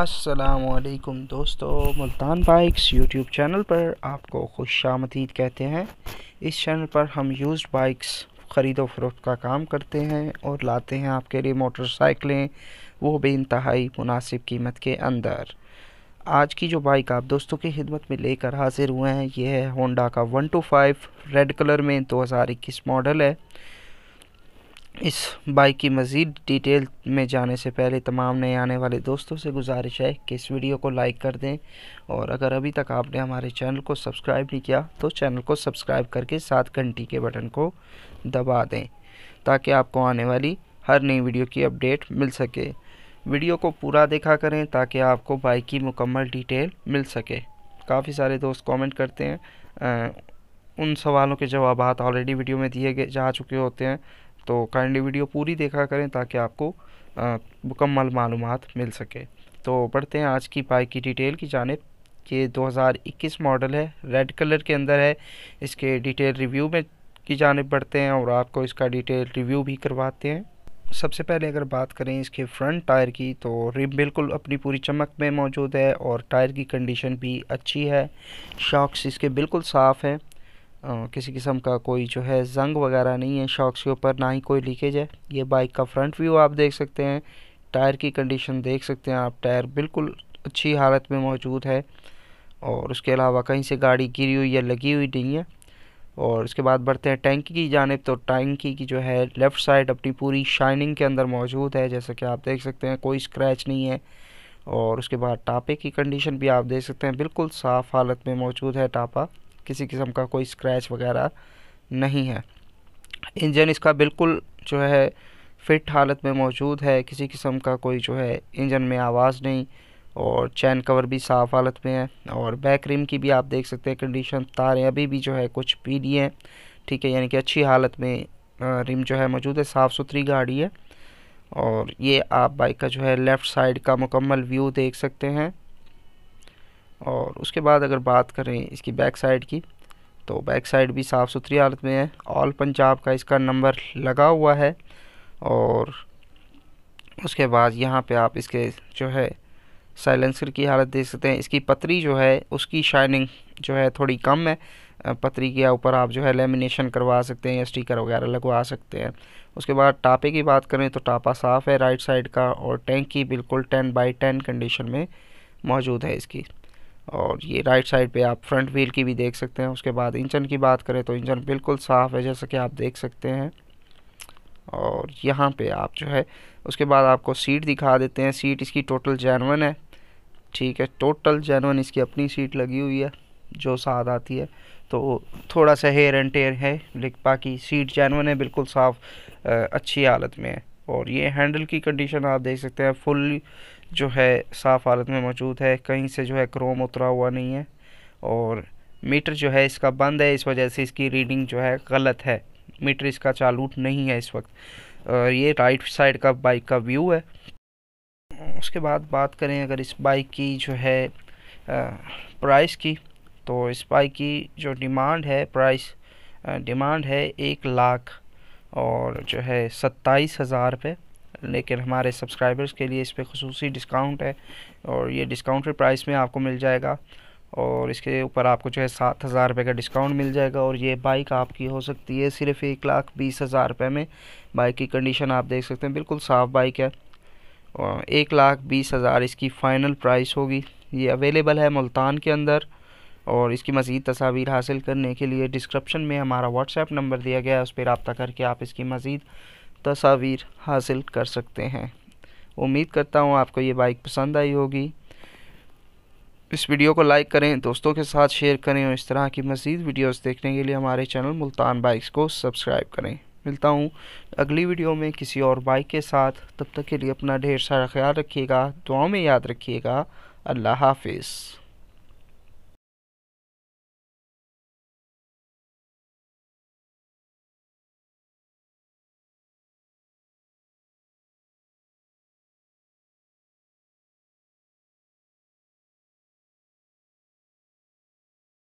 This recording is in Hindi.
असलकुम दोस्तों मुल्तान बाइक्स यूट्यूब चैनल पर आपको खुश आमदीद कहते हैं इस चैनल पर हम यूज्ड बाइक्स ख़रीदो फरोख्त का काम करते हैं और लाते हैं आपके लिए मोटरसाइकिलें वो भी इंतहाई मुनासिब कीमत के अंदर आज की जो बाइक आप दोस्तों की खिदमत में लेकर हाजिर हुए हैं यह है होंडा का one two five red colour में दो हज़ार इक्कीस मॉडल है इस बाइक की मज़ीद डिटेल में जाने से पहले तमाम नए आने वाले दोस्तों से गुजारिश है कि इस वीडियो को लाइक कर दें और अगर अभी तक आपने हमारे चैनल को सब्सक्राइब नहीं किया तो चैनल को सब्सक्राइब करके साथ घंटी के बटन को दबा दें ताकि आपको आने वाली हर नई वीडियो की अपडेट मिल सके वीडियो को पूरा देखा करें ताकि आपको बाइक की मुकम्मल डिटेल मिल सके काफ़ी सारे दोस्त कॉमेंट करते हैं आ, उन सवालों के जवाब ऑलरेडी वीडियो में दिए गए जा चुके होते हैं तो काइंडली वीडियो पूरी देखा करें ताकि आपको मुकम्मल मालूम मिल सके तो बढ़ते हैं आज की बाइक की डिटेल की जानब ये 2021 मॉडल है रेड कलर के अंदर है इसके डिटेल रिव्यू में की जानब बढ़ते हैं और आपको इसका डिटेल रिव्यू भी करवाते हैं सबसे पहले अगर बात करें इसके फ्रंट टायर की तो रिम बिल्कुल अपनी पूरी चमक में मौजूद है और टायर की कंडीशन भी अच्छी है शॉक्स इसके बिल्कुल साफ़ हैं किसी किस्म का कोई जो है जंग वगैरह नहीं है शॉक्स के ऊपर ना ही कोई लीकेज है ये बाइक का फ्रंट व्यू आप देख सकते हैं टायर की कंडीशन देख सकते हैं आप टायर बिल्कुल अच्छी हालत में मौजूद है और उसके अलावा कहीं से गाड़ी गिरी हुई या लगी हुई नहीं है और उसके बाद बढ़ते हैं टैंकी की जानब तो टैंकी की जो है लेफ़्ट साइड अपनी पूरी शाइनिंग के अंदर मौजूद है जैसा कि आप देख सकते हैं कोई स्क्रैच नहीं है और उसके बाद टापे की कंडीशन भी आप देख सकते हैं बिल्कुल साफ़ हालत में मौजूद है टापा किसी किस्म का कोई स्क्रैच वगैरह नहीं है इंजन इसका बिल्कुल जो है फिट हालत में मौजूद है किसी किस्म का कोई जो है इंजन में आवाज़ नहीं और चैन कवर भी साफ़ हालत में है और बैक रिम की भी आप देख सकते हैं कंडीशन तारें अभी भी जो है कुछ पीली हैं ठीक है यानी कि अच्छी हालत में रिम जो है मौजूद है साफ़ सुथरी गाड़ी है और ये आप बाइक का जो है लेफ़्ट साइड का मुकम्मल व्यू देख सकते हैं और उसके बाद अगर बात करें इसकी बैक साइड की तो बैक साइड भी साफ़ सुथरी हालत में है ऑल पंजाब का इसका नंबर लगा हुआ है और उसके बाद यहाँ पे आप इसके जो है साइलेंसर की हालत देख सकते हैं इसकी पतरी जो है उसकी शाइनिंग जो है थोड़ी कम है पतरी के ऊपर आप जो है लेमिनेशन करवा सकते हैं या स्टीकर वगैरह लगवा सकते हैं उसके बाद टापे की बात करें तो टापा साफ़ है राइट साइड का और टैंक की बिल्कुल टेन बाई टेन कंडीशन में मौजूद है इसकी और ये राइट साइड पे आप फ्रंट व्हील की भी देख सकते हैं उसके बाद इंजन की बात करें तो इंजन बिल्कुल साफ़ है जैसा कि आप देख सकते हैं और यहाँ पे आप जो है उसके बाद आपको सीट दिखा देते हैं सीट इसकी टोटल जैनवन है ठीक है टोटल जैनवन इसकी अपनी सीट लगी हुई है जो साथ आती है तो थोड़ा सा हेयर एंड टेयर है लेकिन बाकी सीट जैनवन है बिल्कुल साफ़ अच्छी हालत में है और ये हैंडल की कंडीशन आप देख सकते हैं फुल जो है साफ़ हालत में मौजूद है कहीं से जो है क्रोम उतरा हुआ नहीं है और मीटर जो है इसका बंद है इस वजह से इसकी रीडिंग जो है गलत है मीटर इसका चालू नहीं है इस वक्त और ये राइट साइड का बाइक का व्यू है उसके बाद बात करें अगर इस बाइक की जो है प्राइस की तो इस बाइक की जो डिमांड है प्राइस डिमांड है एक लाख और जो है सत्ताईस हज़ार रुपये लेकिन हमारे सब्सक्राइबर्स के लिए इस पर खसूस डिस्काउंट है और ये डिस्काउंटेड प्राइस में आपको मिल जाएगा और इसके ऊपर आपको जो है सात हज़ार रुपये का डिस्काउंट मिल जाएगा और ये बाइक आपकी हो सकती है सिर्फ एक लाख बीस हज़ार रुपये में बाइक की कंडीशन आप देख सकते हैं बिल्कुल साफ़ बाइक है और एक लाख बीस हज़ार इसकी फ़ाइनल प्राइस होगी ये अवेलेबल है मुल्तान के अंदर और इसकी मज़ीद तस्वीर हासिल करने के लिए डिस्क्रप्शन में हमारा व्हाट्सएप नंबर दिया गया है उस पर रबता करके आप इसकी मज़ीद तस्वीर हासिल कर सकते हैं उम्मीद करता हूँ आपको ये बाइक पसंद आई होगी इस वीडियो को लाइक करें दोस्तों के साथ शेयर करें और इस तरह की मज़ीद वीडियोस देखने के लिए हमारे चैनल मुल्तान बाइक्स को सब्सक्राइब करें मिलता हूँ अगली वीडियो में किसी और बाइक के साथ तब तक के लिए अपना ढेर सारा ख्याल रखिएगा दुआओं में याद रखिएगा अल्लाह हाफिज़